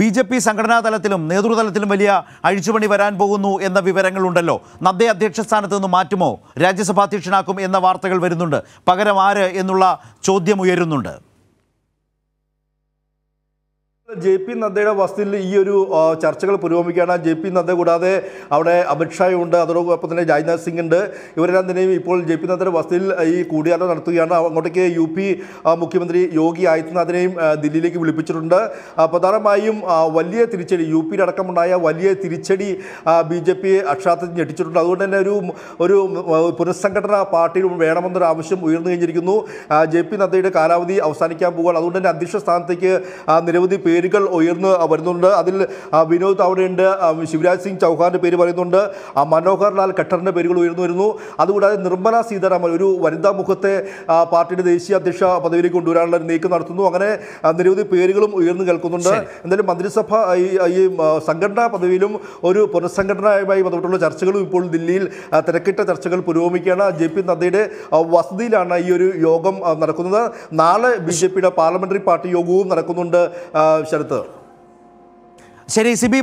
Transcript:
B J P സംഘടനാ തലത്തിലും നേതൃതലത്തിലും വലിയ അഴിച്ചുപണി വരാൻ പോകുന്നു എന്ന വിവരങ്ങളുണ്ടല്ലോ നദ്ദ അധ്യക്ഷ സ്ഥാനത്ത് നിന്ന് മാറ്റുമോ രാജ്യസഭാ അധ്യക്ഷനാക്കും എന്ന വാർത്തകൾ വരുന്നുണ്ട് പകരം ആര് എന്നുള്ള ചോദ്യം ഉയരുന്നുണ്ട് ജെ പി നദ്ദയുടെ വസതിയിൽ ഈ ഒരു ചർച്ചകൾ പുരോഗമിക്കുകയാണ് ജെ പി നദ്ദ കൂടാതെ അവിടെ അമിത്ഷായും ഉണ്ട് അതോടൊപ്പം തന്നെ രാജ്നാഥ് സിംഗ് ഉണ്ട് ഇവരെല്ലാം തന്നെയും ഇപ്പോൾ ജെ പി നദ്ദയുടെ വസതിയിൽ ഈ കൂടിയാലോ നടത്തുകയാണ് അങ്ങോട്ടേക്ക് യു പി മുഖ്യമന്ത്രി യോഗി ആദിത്യനാഥിനെയും ദില്ലിയിലേക്ക് വിളിപ്പിച്ചിട്ടുണ്ട് പ്രധാനമായും വലിയ തിരിച്ചടി യു പിയിൽ അടക്കമുണ്ടായ വലിയ തിരിച്ചടി ബി ജെ പി അക്ഷാർത്ഥത്തിൽ ഞെട്ടിച്ചിട്ടുണ്ട് അതുകൊണ്ട് തന്നെ ഒരു ഒരു പുനഃസംഘടന പാർട്ടിയിൽ വേണമെന്നൊരു ആവശ്യം ഉയർന്നു കഴിഞ്ഞിരിക്കുന്നു ജെ പി നദ്ദയുടെ കാലാവധി അവസാനിക്കാൻ പോകുകയാണ് അതുകൊണ്ട് തന്നെ അധ്യക്ഷ സ്ഥാനത്തേക്ക് നിരവധി പേര് പേരുകൾ ഉയർന്നു വരുന്നുണ്ട് അതിൽ വിനോദ് തവണയുണ്ട് ശിവരാജ് സിംഗ് ചൗഹാന്റെ പേര് പറയുന്നുണ്ട് മനോഹർ ലാൽ ഖട്ടറിൻ്റെ പേരുകൾ ഉയർന്നു വരുന്നു അതുകൂടാതെ നിർമ്മല സീതാരാമൻ ഒരു വനിതാ മുഖത്തെ പാർട്ടിയുടെ ദേശീയ അധ്യക്ഷ പദവിയിലേക്ക് കൊണ്ടുവരാനുള്ള നീക്കം നടത്തുന്നു അങ്ങനെ നിരവധി പേരുകളും ഉയർന്നു കേൾക്കുന്നുണ്ട് എന്തായാലും മന്ത്രിസഭ ഈ സംഘടനാ പദവിയിലും ഒരു പുനഃസംഘടനയുമായി ബന്ധപ്പെട്ടുള്ള ചർച്ചകളും ഇപ്പോൾ ദില്ലിയിൽ തിരക്കിട്ട ചർച്ചകൾ പുരോഗമിക്കുകയാണ് ജെ പി നദ്ദയുടെ വസതിയിലാണ് ഈ ഒരു യോഗം നടക്കുന്നത് നാളെ ബി ജെ പിയുടെ പാർലമെന്ററി പാർട്ടി യോഗവും നടക്കുന്നുണ്ട് വായിച്ചെടുത്തത് ശരി സിബി